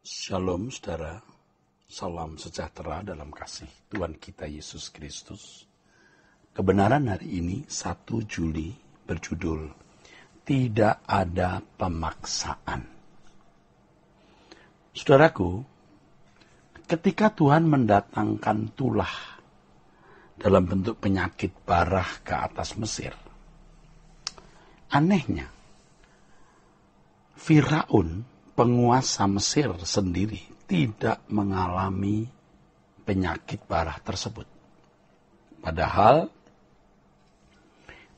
Shalom saudara, salam sejahtera dalam kasih Tuhan kita Yesus Kristus. Kebenaran hari ini 1 Juli berjudul Tidak ada pemaksaan. Saudaraku, ketika Tuhan mendatangkan tulah dalam bentuk penyakit parah ke atas Mesir, anehnya Firaun penguasa Mesir sendiri tidak mengalami penyakit parah tersebut. Padahal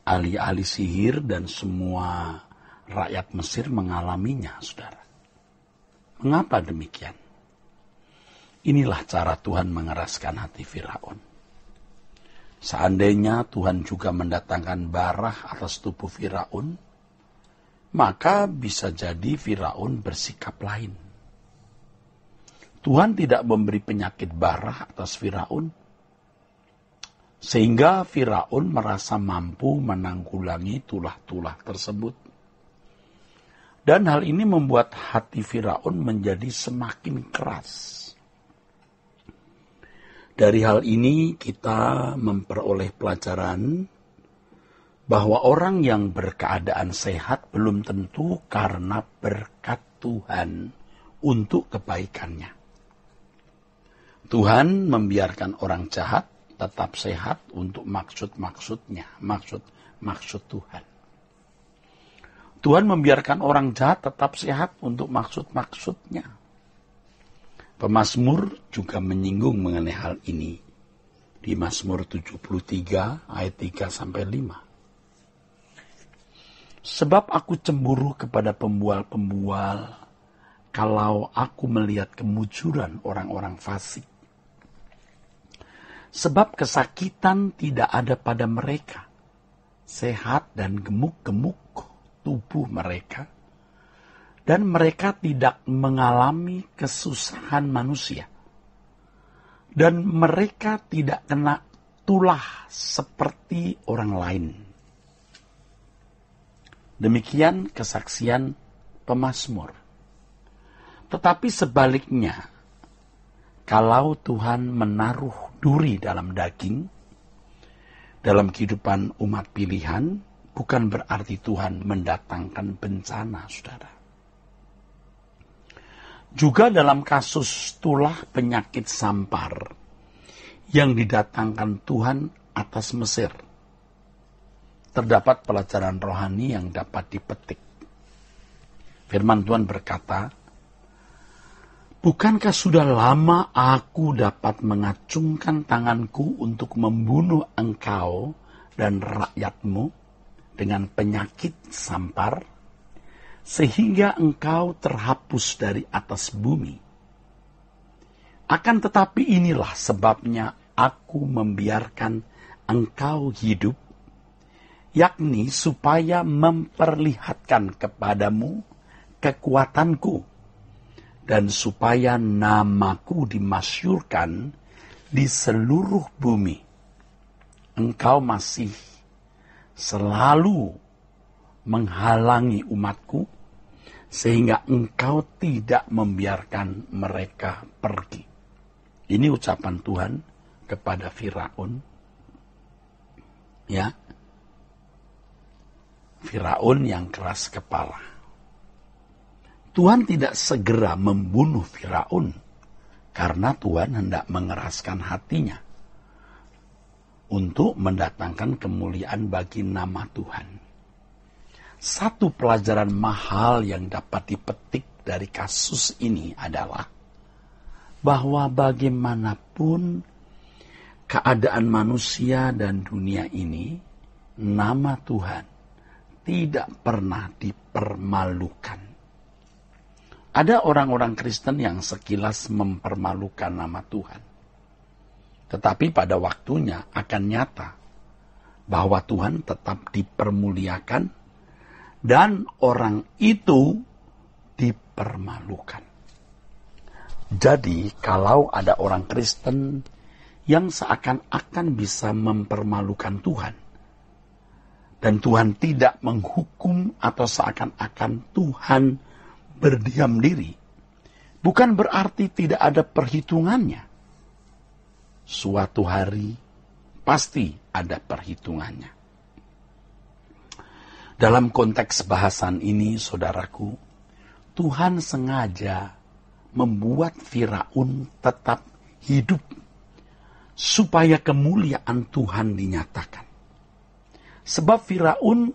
ahli-ahli sihir dan semua rakyat Mesir mengalaminya, saudara. Mengapa demikian? Inilah cara Tuhan mengeraskan hati Firaun. Seandainya Tuhan juga mendatangkan barah atas tubuh Firaun, maka bisa jadi Firaun bersikap lain. Tuhan tidak memberi penyakit barah atas Firaun, sehingga Firaun merasa mampu menanggulangi tulah-tulah tersebut. Dan hal ini membuat hati Firaun menjadi semakin keras. Dari hal ini kita memperoleh pelajaran bahwa orang yang berkeadaan sehat belum tentu karena berkat Tuhan untuk kebaikannya. Tuhan membiarkan orang jahat tetap sehat untuk maksud-maksudnya, maksud-maksud Tuhan. Tuhan membiarkan orang jahat tetap sehat untuk maksud-maksudnya. Pemasmur juga menyinggung mengenai hal ini di Mazmur 73 ayat 3 sampai 5. Sebab aku cemburu kepada pembual-pembual kalau aku melihat kemujuran orang-orang fasik. Sebab kesakitan tidak ada pada mereka, sehat dan gemuk-gemuk tubuh mereka, dan mereka tidak mengalami kesusahan manusia, dan mereka tidak kena tulah seperti orang lain. Demikian kesaksian pemazmur. Tetapi sebaliknya, kalau Tuhan menaruh duri dalam daging, dalam kehidupan umat pilihan, bukan berarti Tuhan mendatangkan bencana, saudara. Juga dalam kasus tulah penyakit sampar yang didatangkan Tuhan atas Mesir terdapat pelajaran rohani yang dapat dipetik. Firman Tuhan berkata, Bukankah sudah lama aku dapat mengacungkan tanganku untuk membunuh engkau dan rakyatmu dengan penyakit sampar, sehingga engkau terhapus dari atas bumi? Akan tetapi inilah sebabnya aku membiarkan engkau hidup yakni supaya memperlihatkan kepadamu kekuatanku dan supaya namaku dimasyurkan di seluruh bumi. Engkau masih selalu menghalangi umatku sehingga engkau tidak membiarkan mereka pergi. Ini ucapan Tuhan kepada Firaun. Ya. Firaun yang keras kepala. Tuhan tidak segera membunuh Firaun karena Tuhan hendak mengeraskan hatinya untuk mendatangkan kemuliaan bagi nama Tuhan. Satu pelajaran mahal yang dapat dipetik dari kasus ini adalah bahwa bagaimanapun keadaan manusia dan dunia ini, nama Tuhan tidak pernah dipermalukan. Ada orang-orang Kristen yang sekilas mempermalukan nama Tuhan. Tetapi pada waktunya akan nyata bahwa Tuhan tetap dipermuliakan dan orang itu dipermalukan. Jadi kalau ada orang Kristen yang seakan-akan bisa mempermalukan Tuhan, dan Tuhan tidak menghukum atau seakan-akan Tuhan berdiam diri. Bukan berarti tidak ada perhitungannya. Suatu hari pasti ada perhitungannya. Dalam konteks bahasan ini, saudaraku, Tuhan sengaja membuat Firaun tetap hidup supaya kemuliaan Tuhan dinyatakan. Sebab Firaun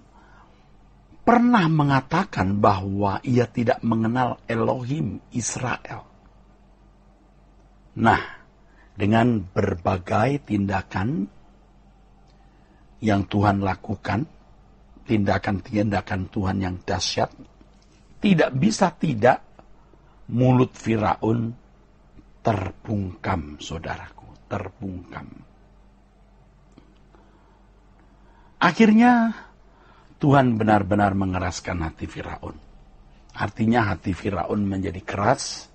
pernah mengatakan bahwa ia tidak mengenal Elohim Israel. Nah, dengan berbagai tindakan yang Tuhan lakukan, tindakan-tindakan Tuhan yang dahsyat, tidak bisa tidak mulut Firaun terbungkam, saudaraku, terbungkam. Akhirnya Tuhan benar-benar mengeraskan hati Firaun. Artinya hati Firaun menjadi keras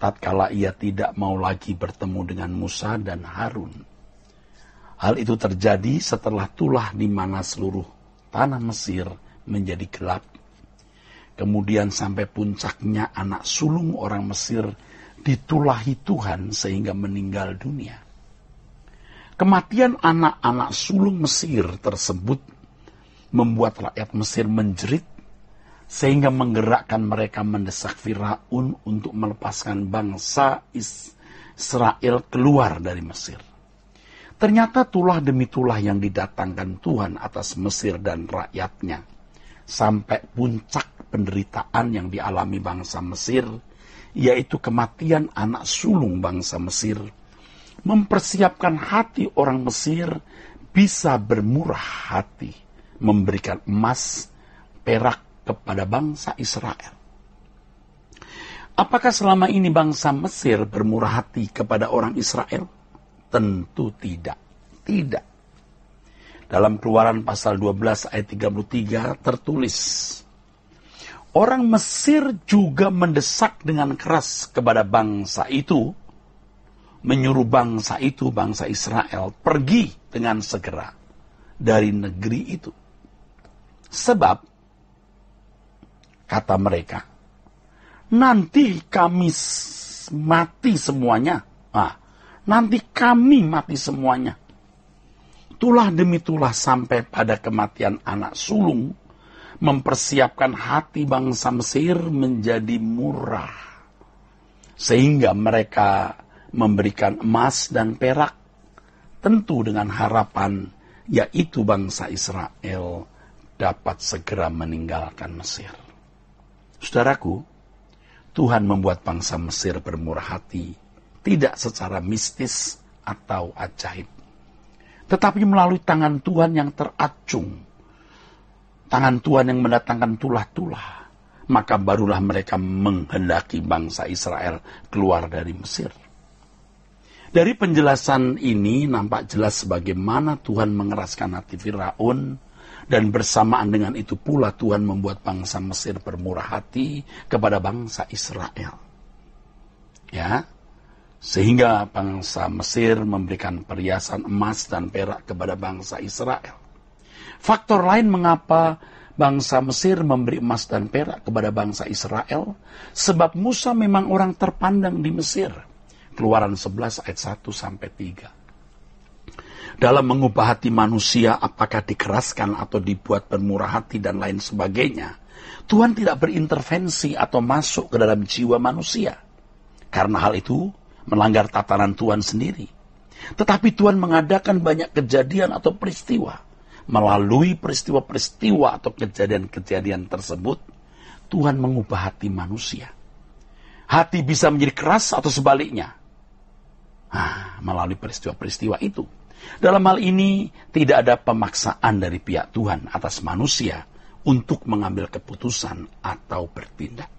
tatkala ia tidak mau lagi bertemu dengan Musa dan Harun. Hal itu terjadi setelah tulah di mana seluruh tanah Mesir menjadi gelap. Kemudian sampai puncaknya anak sulung orang Mesir ditulahi Tuhan sehingga meninggal dunia. Kematian anak-anak sulung Mesir tersebut membuat rakyat Mesir menjerit sehingga menggerakkan mereka mendesak Firaun untuk melepaskan bangsa Israel keluar dari Mesir. Ternyata tulah demi tulah yang didatangkan Tuhan atas Mesir dan rakyatnya. Sampai puncak penderitaan yang dialami bangsa Mesir, yaitu kematian anak sulung bangsa Mesir mempersiapkan hati orang Mesir bisa bermurah hati memberikan emas perak kepada bangsa Israel. Apakah selama ini bangsa Mesir bermurah hati kepada orang Israel? Tentu tidak. Tidak. Dalam keluaran pasal 12 ayat 33 tertulis, Orang Mesir juga mendesak dengan keras kepada bangsa itu menyuruh bangsa itu, bangsa Israel, pergi dengan segera dari negeri itu. Sebab, kata mereka, nanti kami mati semuanya. Nah, nanti kami mati semuanya. Tulah demi tulah sampai pada kematian anak sulung, mempersiapkan hati bangsa Mesir menjadi murah. Sehingga mereka memberikan emas dan perak, tentu dengan harapan yaitu bangsa Israel dapat segera meninggalkan Mesir. Saudaraku, Tuhan membuat bangsa Mesir bermurah hati, tidak secara mistis atau ajaib, tetapi melalui tangan Tuhan yang teracung, tangan Tuhan yang mendatangkan tulah-tulah, maka barulah mereka menghendaki bangsa Israel keluar dari Mesir. Dari penjelasan ini nampak jelas bagaimana Tuhan mengeraskan hati Firaun dan bersamaan dengan itu pula Tuhan membuat bangsa Mesir bermurah hati kepada bangsa Israel. Ya. Sehingga bangsa Mesir memberikan perhiasan emas dan perak kepada bangsa Israel. Faktor lain mengapa bangsa Mesir memberi emas dan perak kepada bangsa Israel sebab Musa memang orang terpandang di Mesir Keluaran 11 ayat 1 sampai 3. Dalam mengubah hati manusia apakah dikeraskan atau dibuat bermurah hati dan lain sebagainya. Tuhan tidak berintervensi atau masuk ke dalam jiwa manusia. Karena hal itu melanggar tatanan Tuhan sendiri. Tetapi Tuhan mengadakan banyak kejadian atau peristiwa. Melalui peristiwa-peristiwa atau kejadian-kejadian tersebut, Tuhan mengubah hati manusia. Hati bisa menjadi keras atau sebaliknya ah, melalui peristiwa-peristiwa itu. Dalam hal ini, tidak ada pemaksaan dari pihak Tuhan atas manusia untuk mengambil keputusan atau bertindak.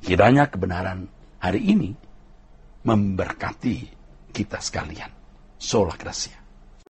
Kiranya kebenaran hari ini memberkati kita sekalian. Sola Gracia.